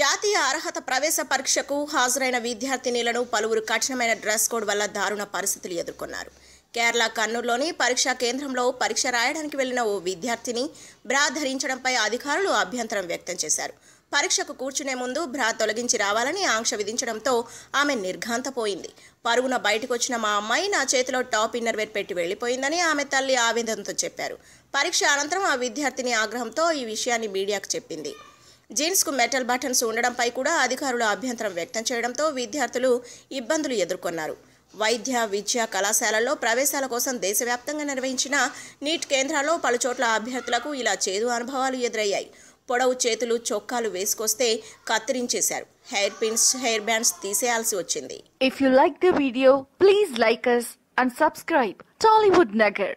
జాతీయ అర్హత ప్రవేశ పరీక్షకు హాజరైన విద్యార్థినీలను పలువురు కఠినమైన డ్రెస్ కోడ్ వల్ల దారుణ పరిస్థితులు ఎదుర్కొన్నారు కేరళ కర్నూలులోని పరీక్షా కేంద్రంలో పరీక్ష రాయడానికి వెళ్లిన ఓ విద్యార్థిని బ్రా ధరించడంపై అధికారులు అభ్యంతరం వ్యక్తం చేశారు పరీక్షకు కూర్చునే ముందు బ్రా తొలగించి రావాలని ఆంక్ష విధించడంతో ఆమె నిర్ఘాంతపోయింది పరుగున బయటకొచ్చిన మా అమ్మాయి నా చేతిలో టాప్ ఇన్నర్వేర్ పెట్టి వెళ్ళిపోయిందని ఆమె తల్లి ఆవేదనతో చెప్పారు పరీక్ష అనంతరం ఆ విద్యార్థిని ఆగ్రహంతో ఈ విషయాన్ని మీడియాకు చెప్పింది జీన్స్కు మెటల్ బటన్స్ ఉండడంపై కూడా అధికారులు అభ్యంతరం వ్యక్తం చేయడంతో విద్యార్థులు ఇబ్బందులు ఎదుర్కొన్నారు వైద్య విద్యా కళాశాలల్లో ప్రవేశాల కోసం దేశవ్యాప్తంగా నిర్వహించిన నీట్ కేంద్రాల్లో పలుచోట్ల అభ్యర్థులకు ఇలా చేదు అనుభవాలు ఎదురయ్యాయి పొడవు చేతులు చొక్కాలు వేసుకొస్తే కత్తిరించేశారు హెయిర్ పిన్స్ హెయిర్ బ్యాండ్స్ తీసేయాల్సి వచ్చింది if you like the video please like us and subscribe Tollywood Nagar